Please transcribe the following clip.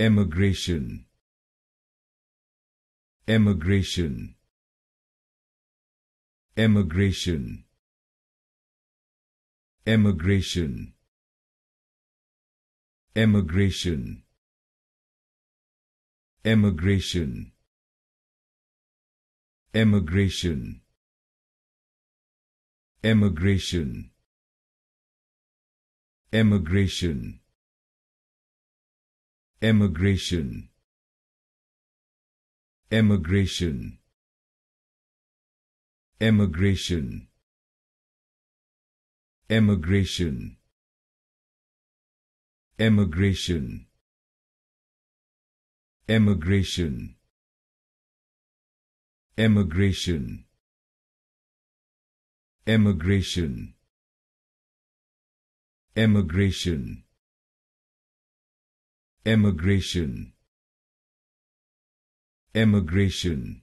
emigration emigration emigration emigration emigration emigration emigration emigration emigration emigration emigration emigration emigration emigration emigration emigration emigration emigration emigration emigration